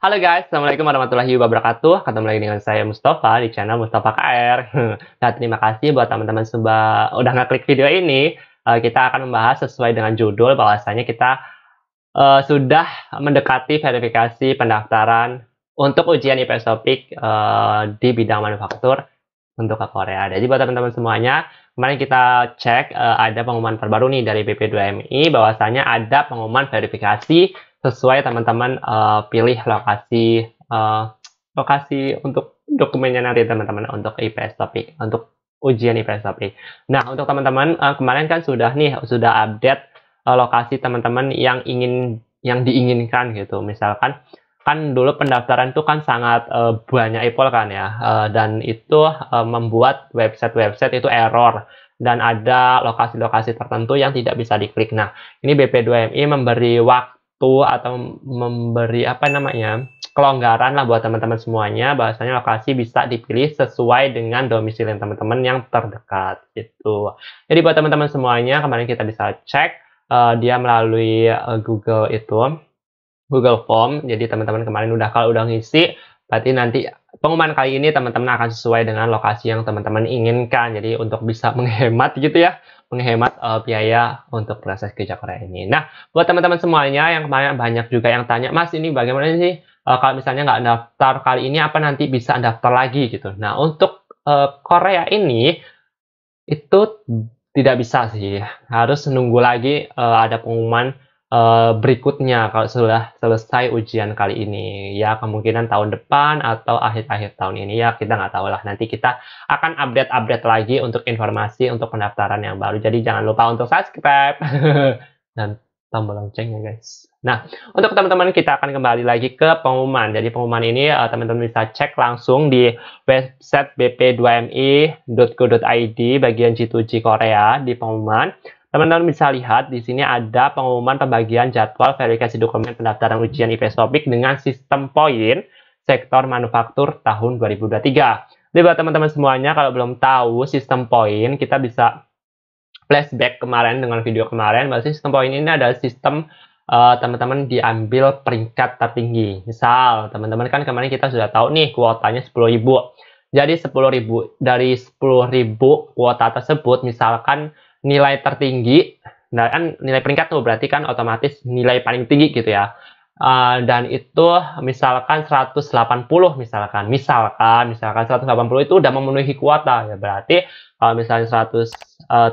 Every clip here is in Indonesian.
Halo guys, Assalamualaikum warahmatullahi wabarakatuh. Ketemu lagi dengan saya Mustafa di channel Mustafa KR. Nah, terima kasih buat teman-teman semua udah ngeklik video ini. Uh, kita akan membahas sesuai dengan judul bahwasanya kita uh, sudah mendekati verifikasi pendaftaran untuk ujian IPS Topik uh, di bidang manufaktur untuk ke Korea. Jadi buat teman-teman semuanya, kemarin kita cek uh, ada pengumuman terbaru nih dari BP2MI bahwasanya ada pengumuman verifikasi sesuai teman-teman uh, pilih lokasi uh, lokasi untuk dokumennya nanti teman-teman untuk IPS topik untuk ujian IPS topik. Nah untuk teman-teman uh, kemarin kan sudah nih sudah update uh, lokasi teman-teman yang ingin yang diinginkan gitu misalkan kan dulu pendaftaran itu kan sangat uh, banyak ipol kan ya uh, dan itu uh, membuat website-website itu error dan ada lokasi-lokasi tertentu yang tidak bisa diklik. Nah ini BP2MI memberi waktu waktu atau memberi apa namanya kelonggaran lah buat teman-teman semuanya bahasanya lokasi bisa dipilih sesuai dengan domisili teman-teman yang terdekat gitu. Jadi buat teman-teman semuanya kemarin kita bisa cek uh, dia melalui uh, Google itu Google Form. Jadi teman-teman kemarin udah kalau udah ngisi berarti nanti pengumuman kali ini teman-teman akan sesuai dengan lokasi yang teman-teman inginkan. Jadi untuk bisa menghemat gitu ya menghemat uh, biaya untuk proses kerja Korea ini. Nah, buat teman-teman semuanya yang kemarin banyak juga yang tanya, Mas ini bagaimana sih uh, kalau misalnya nggak daftar kali ini apa nanti bisa daftar lagi gitu. Nah, untuk uh, Korea ini itu tidak bisa sih, harus nunggu lagi uh, ada pengumuman Eh, berikutnya kalau sudah selesai ujian kali ini ya kemungkinan tahun depan atau akhir-akhir tahun ini ya kita nggak tahu lah nanti kita akan update-update lagi untuk informasi untuk pendaftaran yang baru jadi jangan lupa untuk subscribe dan tombol loncengnya guys Nah, untuk teman-teman kita akan kembali lagi ke pengumuman. Jadi pengumuman ini eh, teman-teman bisa cek langsung di website bp2mi.go.id bagian G2G Korea di pengumuman. Teman-teman bisa lihat di sini ada pengumuman pembagian jadwal verifikasi dokumen pendaftaran ujian IPS Topik dengan sistem poin sektor manufaktur tahun 2023. Jadi buat teman-teman semuanya kalau belum tahu sistem poin kita bisa flashback kemarin dengan video kemarin bahwa sistem poin ini adalah sistem eh, teman-teman uh, teman -teman diambil peringkat tertinggi. Misal teman-teman kan kemarin kita sudah tahu nih kuotanya 10.000. Jadi 10.000 dari 10.000 kuota tersebut misalkan nilai tertinggi nah kan nilai peringkat tuh berarti kan otomatis nilai paling tinggi gitu ya uh, dan itu misalkan 180 misalkan misalkan misalkan 180 itu udah memenuhi kuota ya berarti kalau uh, misalnya 178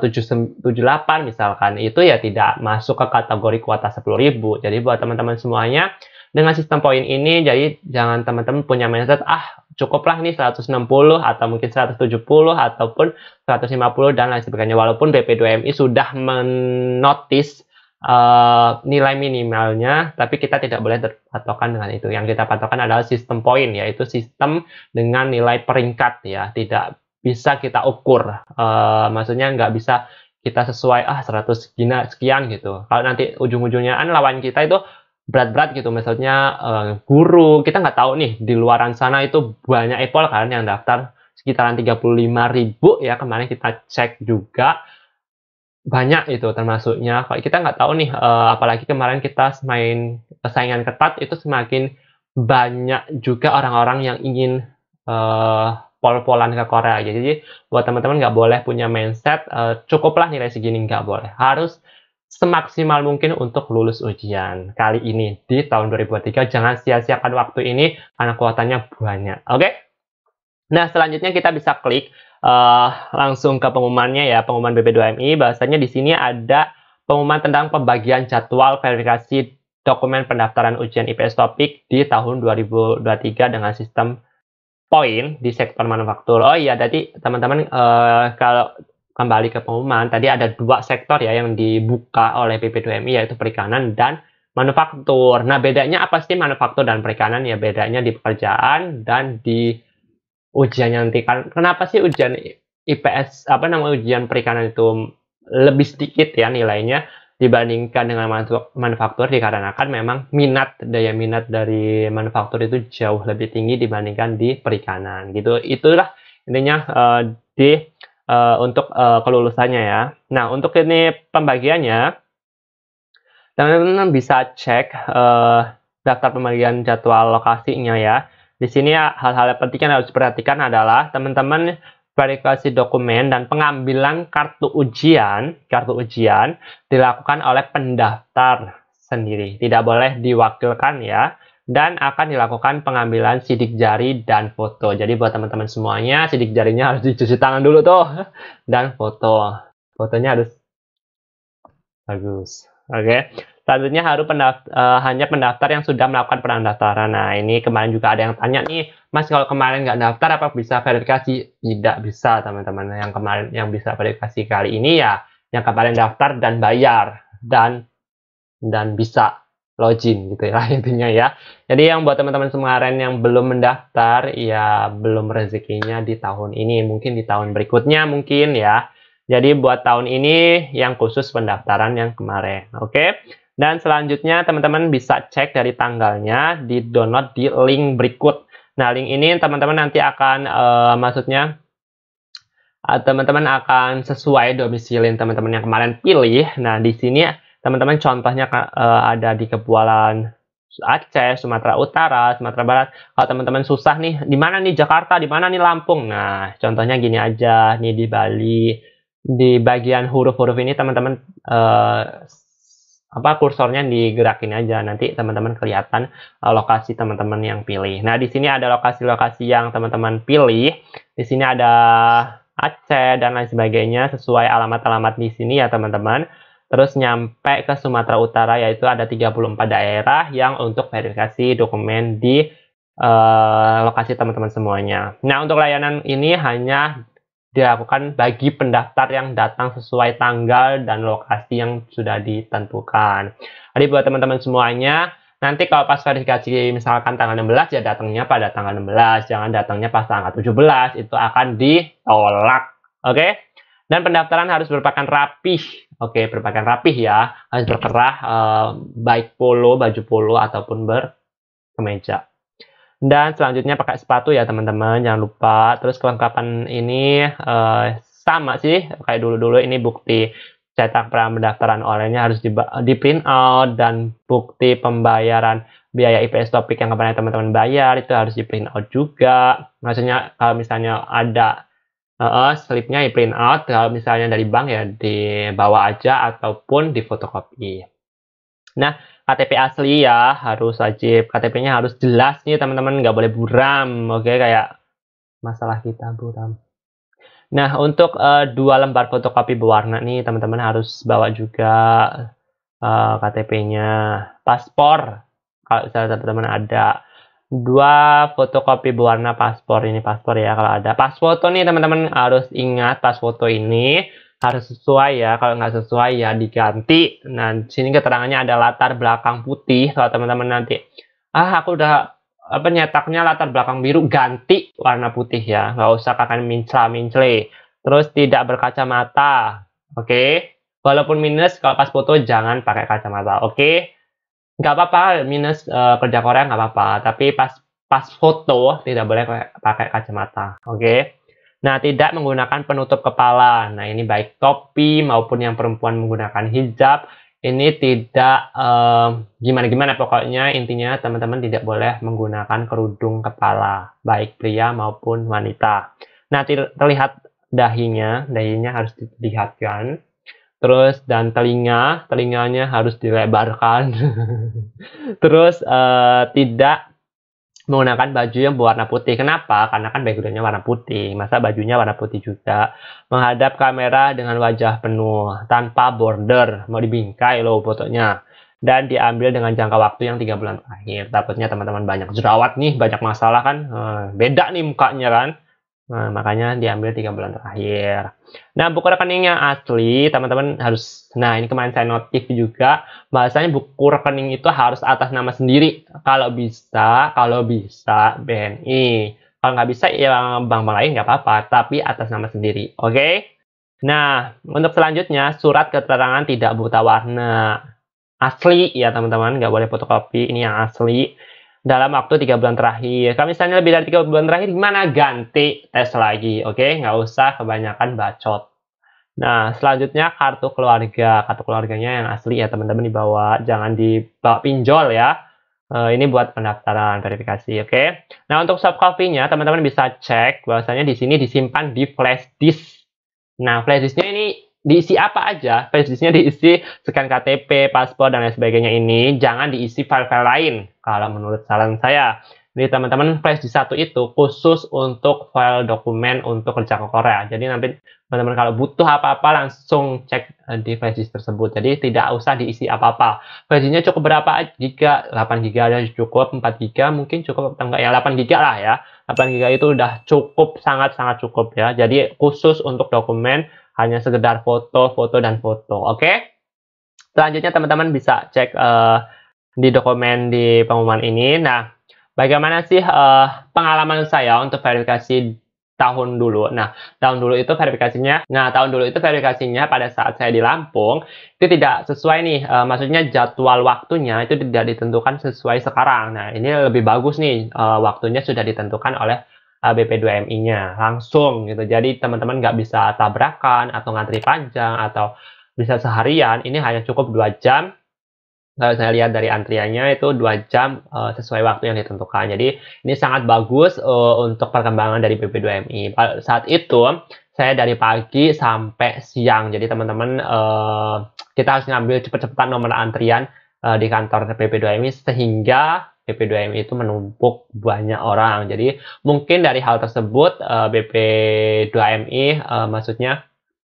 eh, misalkan itu ya tidak masuk ke kategori kuota 10.000 jadi buat teman-teman semuanya dengan sistem poin ini, jadi jangan teman-teman punya mindset, ah cukuplah nih 160 atau mungkin 170 ataupun 150 dan lain sebagainya. Walaupun BP2MI sudah menotis uh, nilai minimalnya, tapi kita tidak boleh terpatokan dengan itu. Yang kita patokan adalah sistem poin, yaitu sistem dengan nilai peringkat ya. Tidak bisa kita ukur, uh, maksudnya nggak bisa kita sesuai ah 100 sekian, gitu. Kalau nanti ujung-ujungnya an ah, lawan kita itu berat-berat gitu misalnya uh, guru kita nggak tahu nih di luaran sana itu banyak epol kan yang daftar sekitaran 35 ribu ya kemarin kita cek juga banyak itu termasuknya kalau kita nggak tahu nih uh, apalagi kemarin kita main persaingan ketat itu semakin banyak juga orang-orang yang ingin uh, pol-polan ke Korea jadi buat teman-teman nggak boleh punya mindset uh, cukuplah nilai segini nggak boleh harus semaksimal mungkin untuk lulus ujian kali ini di tahun 2023. Jangan sia-siakan waktu ini karena kuotanya banyak. Oke? Okay? Nah, selanjutnya kita bisa klik uh, langsung ke pengumumannya ya, pengumuman BP2MI. Bahasanya di sini ada pengumuman tentang pembagian jadwal verifikasi dokumen pendaftaran ujian IPS topik di tahun 2023 dengan sistem poin di sektor manufaktur. Oh iya, tadi teman-teman uh, kalau kembali ke pengumuman, tadi ada dua sektor ya yang dibuka oleh PP2MI yaitu perikanan dan manufaktur. Nah, bedanya apa sih manufaktur dan perikanan? Ya bedanya di pekerjaan dan di ujian yang kan Kenapa sih ujian IPS apa nama ujian perikanan itu lebih sedikit ya nilainya dibandingkan dengan manufaktur dikarenakan memang minat daya minat dari manufaktur itu jauh lebih tinggi dibandingkan di perikanan gitu. Itulah intinya uh, di uh, untuk uh, kelulusannya ya. Nah, untuk ini pembagiannya, teman-teman bisa cek uh, daftar pembagian jadwal lokasinya ya. Di sini hal-hal yang penting yang harus diperhatikan adalah teman-teman verifikasi dokumen dan pengambilan kartu ujian, kartu ujian dilakukan oleh pendaftar sendiri, tidak boleh diwakilkan ya dan akan dilakukan pengambilan sidik jari dan foto. Jadi buat teman-teman semuanya, sidik jarinya harus dicuci tangan dulu tuh dan foto. Fotonya harus bagus. Oke. Okay. Selanjutnya harus pendaftar, uh, eh, hanya pendaftar yang sudah melakukan pendaftaran. Nah, ini kemarin juga ada yang tanya nih, Mas kalau kemarin nggak daftar apa bisa verifikasi? Tidak bisa, teman-teman. Yang kemarin yang bisa verifikasi kali ini ya yang kemarin daftar dan bayar dan dan bisa login gitu ya intinya ya. Jadi yang buat teman-teman kemarin yang belum mendaftar ya belum rezekinya di tahun ini mungkin di tahun berikutnya mungkin ya. Jadi buat tahun ini yang khusus pendaftaran yang kemarin, oke? Okay? Dan selanjutnya teman-teman bisa cek dari tanggalnya di download di link berikut. Nah link ini teman-teman nanti akan uh, maksudnya eh, teman-teman uh, akan sesuai domisili teman-teman yang kemarin pilih. Nah di sini teman-teman contohnya uh, ada di Kepulauan Aceh, Sumatera Utara, Sumatera Barat. Kalau teman-teman susah nih, di mana nih Jakarta, di mana nih Lampung? Nah, contohnya gini aja, nih di Bali, di bagian huruf-huruf ini teman-teman uh, apa kursornya digerakin aja nanti teman-teman kelihatan uh, lokasi teman-teman yang pilih. Nah, di sini ada lokasi-lokasi yang teman-teman pilih. Di sini ada Aceh dan lain sebagainya sesuai alamat-alamat di sini ya, teman-teman. Terus nyampe ke Sumatera Utara yaitu ada 34 daerah yang untuk verifikasi dokumen di uh, lokasi teman-teman semuanya. Nah, untuk layanan ini hanya dilakukan bagi pendaftar yang datang sesuai tanggal dan lokasi yang sudah ditentukan. Jadi buat teman-teman semuanya, nanti kalau pas verifikasi misalkan tanggal 16 ya datangnya pada tanggal 16, jangan datangnya pas tanggal 17, itu akan ditolak. Oke? Okay? Dan pendaftaran harus berpakaian rapih. Oke, berpakaian rapih ya. Harus berkerah, eh, baik polo, baju polo, ataupun berkemeja. Dan selanjutnya pakai sepatu ya teman-teman, jangan lupa. Terus kelengkapan ini uh, sama sih, kayak dulu-dulu ini bukti cetak pra pendaftaran online harus di, di print out dan bukti pembayaran biaya IPS topik yang kemarin teman-teman bayar itu harus di print out juga. Maksudnya kalau misalnya ada uh, slipnya di print out kalau misalnya dari bank ya dibawa aja ataupun difotokopi. Nah KTP asli ya harus wajib KTP-nya harus jelas nih teman-teman nggak boleh buram oke okay? kayak masalah kita buram. Nah untuk uh, dua lembar fotokopi berwarna nih teman-teman harus bawa juga uh, eh, KTP-nya paspor kalau misalnya teman-teman ada dua fotokopi berwarna paspor ini paspor ya kalau ada pas foto nih teman-teman harus ingat pas foto ini harus sesuai ya kalau nggak sesuai ya diganti nah sini keterangannya ada latar belakang putih kalau teman-teman nanti ah aku udah apa nyetaknya latar belakang biru ganti warna putih ya nggak usah kalian mincla mincle terus tidak berkacamata oke okay? walaupun minus kalau pas foto jangan pakai kacamata oke okay? nggak apa-apa minus uh, kerja Korea nggak apa-apa tapi pas pas foto tidak boleh pakai kacamata oke okay? Nah, tidak menggunakan penutup kepala. Nah, ini baik topi maupun yang perempuan menggunakan hijab. Ini tidak eh, gimana-gimana, uh, pokoknya intinya teman-teman tidak boleh menggunakan kerudung kepala, baik pria maupun wanita. Nah, terlihat dahinya, dahinya harus dilihatkan terus dan telinga telinganya harus dilebarkan terus uh, tidak menggunakan baju yang berwarna putih kenapa karena kan backgroundnya warna putih masa bajunya warna putih juga menghadap kamera dengan wajah penuh tanpa border mau dibingkai loh fotonya dan diambil dengan jangka waktu yang tiga bulan terakhir takutnya teman-teman banyak jerawat nih banyak masalah kan eh, beda nih mukanya kan Nah, makanya diambil tiga bulan terakhir. Nah, buku rekeningnya asli, teman-teman harus, nah ini kemarin saya notif juga, bahasanya buku rekening itu harus atas nama sendiri. Kalau bisa, kalau bisa BNI. Kalau nggak bisa, ya bank-bank lain nggak apa-apa, tapi atas nama sendiri. Oke? Okay? Nah, untuk selanjutnya, surat keterangan tidak buta warna. Asli ya, teman-teman. Nggak boleh fotokopi, ini yang asli dalam waktu tiga bulan terakhir. Kalau misalnya lebih dari tiga bulan terakhir, gimana ganti tes lagi? Oke, okay? nggak usah kebanyakan bacot. Nah, selanjutnya kartu keluarga. Kartu keluarganya yang asli ya teman-teman dibawa, jangan dibawa pinjol ya. Uh, ini buat pendaftaran verifikasi, oke? Okay? Nah, untuk soft copy-nya teman-teman bisa cek bahwasanya di sini disimpan di flash disk. Nah, flash disknya ini diisi apa aja, flashdisknya diisi scan KTP, paspor dan lain sebagainya ini, jangan diisi file-file lain. Kalau menurut saran saya, jadi teman-teman flash di satu itu khusus untuk file dokumen untuk kerja ke Korea. Jadi nanti teman-teman kalau butuh apa-apa langsung cek eh, di flashdisk tersebut. Jadi tidak usah diisi apa-apa. Flashdisknya cukup berapa Jika 8 gb ada cukup, 4 gb mungkin cukup atau enggak ya 8 gb lah ya. 8 gb itu udah cukup sangat-sangat cukup ya. Jadi khusus untuk dokumen hanya sekedar foto, foto dan foto. Oke? Okay? Selanjutnya teman-teman bisa cek uh, di dokumen di pengumuman ini. Nah, bagaimana sih uh, pengalaman saya untuk verifikasi tahun dulu. Nah, tahun dulu itu verifikasinya, nah tahun dulu itu verifikasinya pada saat saya di Lampung itu tidak sesuai nih, uh, maksudnya jadwal waktunya itu tidak ditentukan sesuai sekarang. Nah, ini lebih bagus nih, uh, waktunya sudah ditentukan oleh BP2MI-nya langsung gitu. Jadi teman-teman nggak bisa tabrakan atau ngantri panjang atau bisa seharian. Ini hanya cukup dua jam. Kalau saya lihat dari antriannya itu dua jam uh, sesuai waktu yang ditentukan. Jadi ini sangat bagus uh, untuk perkembangan dari BP2MI. Saat itu saya dari pagi sampai siang. Jadi teman-teman uh, kita harus ngambil cepat-cepatan nomor antrian uh, di kantor bp 2 mi sehingga bp 2 mi itu menumpuk banyak orang. Jadi mungkin dari hal tersebut uh, eh, BP2MI uh, eh, maksudnya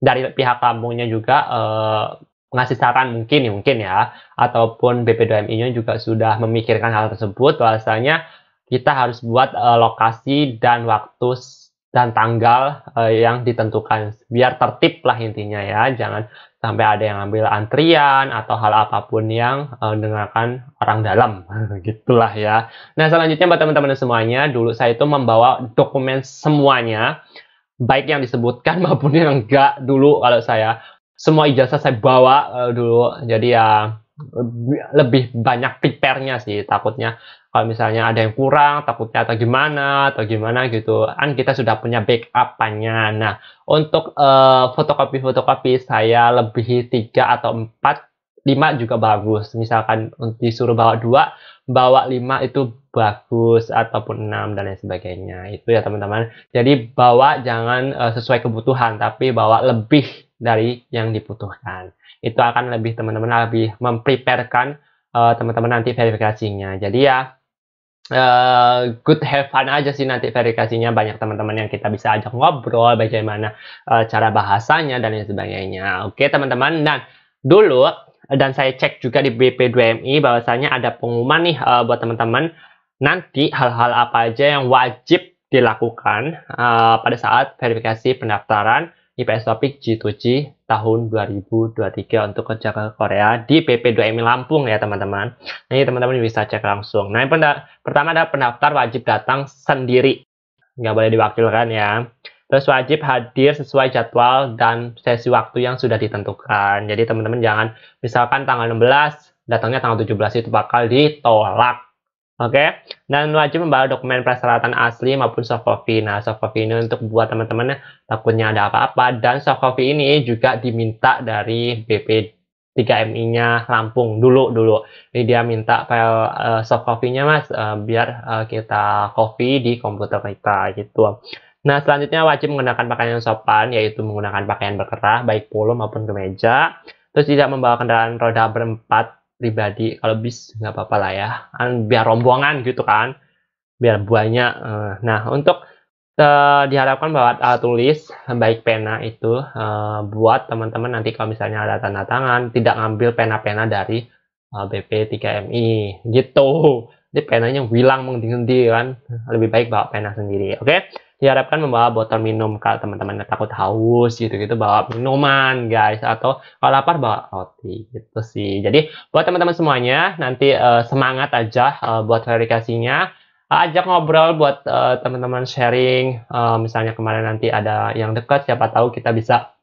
dari pihak kampungnya juga uh, ngasih saran mungkin ya mungkin ya ataupun BP2MI-nya juga sudah memikirkan hal tersebut bahwasanya kita harus buat uh, lokasi dan waktu dan tanggal uh, yang ditentukan biar tertib lah intinya ya jangan sampai ada yang ambil antrian atau hal apapun yang uh, eh, dengarkan orang dalam gitulah ya nah selanjutnya buat teman-teman semuanya dulu saya itu membawa dokumen semuanya baik yang disebutkan maupun yang enggak dulu kalau saya semua ijazah saya bawa uh, dulu jadi ya lebih banyak prepare-nya sih takutnya kalau misalnya ada yang kurang takutnya atau gimana atau gimana gitu kan kita sudah punya backupannya nah untuk eh, fotokopi fotokopi fotokopi saya lebih tiga atau empat lima juga bagus misalkan disuruh bawa dua bawa lima itu bagus ataupun enam dan lain sebagainya itu ya teman-teman jadi bawa jangan uh, sesuai kebutuhan tapi bawa lebih dari yang dibutuhkan itu akan lebih teman-teman lebih mempreparekan eh, teman-teman uh, teman -teman nanti verifikasinya. Jadi ya Eh, good have fun aja sih nanti verifikasinya banyak teman-teman yang kita bisa ajak ngobrol bagaimana uh, cara bahasanya dan lain sebagainya oke teman-teman dan dulu dan saya cek juga di BP2MI bahwasanya ada pengumuman nih uh, buat teman-teman nanti hal-hal apa aja yang wajib dilakukan uh, pada saat verifikasi pendaftaran IPS Topik G2G tahun 2023 untuk kerja ke Korea di PP2MI Lampung ya teman-teman. Nah, ini teman-teman bisa cek langsung. Nah, yang pertama ada pendaftar wajib datang sendiri. Nggak boleh diwakilkan ya. Terus wajib hadir sesuai jadwal dan sesi waktu yang sudah ditentukan. Jadi teman-teman jangan misalkan tanggal 16 datangnya tanggal 17 itu bakal ditolak. Oke, okay? dan wajib membawa dokumen persyaratan asli maupun soft copy. Nah, soft copy ini untuk buat teman-teman takutnya ada apa-apa dan soft copy ini juga diminta dari BP 3MI-nya Lampung dulu dulu. Ini dia minta file uh, eh, soft copy-nya Mas uh, biar uh, kita copy di komputer kita gitu. Nah, selanjutnya wajib menggunakan pakaian sopan yaitu menggunakan pakaian berkerah baik polo maupun kemeja. Terus tidak membawa kendaraan roda berempat pribadi kalau bis nggak apa-apa lah ya kan biar rombongan gitu kan biar banyak eh, nah untuk uh, diharapkan bahwa uh, tulis baik pena itu uh, buat teman-teman nanti kalau misalnya ada tanda tangan tidak ngambil pena-pena dari uh, BP 3MI gitu jadi penanya bilang hilang kan lebih baik bawa pena sendiri oke okay? diharapkan membawa botol minum kalau teman-teman takut haus gitu-gitu bawa minuman guys atau kalau lapar bawa roti gitu sih jadi buat teman-teman semuanya nanti uh, semangat aja uh, buat verifikasinya, ajak ngobrol buat uh, teman-teman sharing uh, misalnya kemarin nanti ada yang dekat siapa tahu kita bisa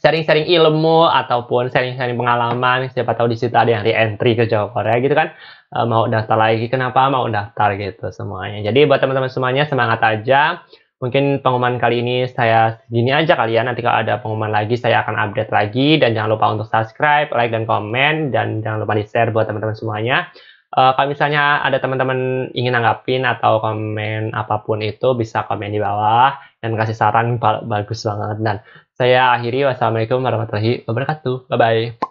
sharing-sharing ilmu ataupun sharing-sharing pengalaman siapa tahu di situ ada yang re-entry ke Jawa Korea gitu kan eh, mau daftar lagi kenapa mau daftar gitu semuanya jadi buat teman-teman semuanya semangat aja mungkin pengumuman kali ini saya segini aja kalian ya. nanti kalau ada pengumuman lagi saya akan update lagi dan jangan lupa untuk subscribe like dan komen dan jangan lupa di share buat teman-teman semuanya Uh, kalau misalnya ada teman-teman ingin nanggapin atau komen apapun itu bisa komen di bawah dan kasih saran bagus banget dan saya akhiri. Wassalamualaikum warahmatullahi wabarakatuh. Bye-bye.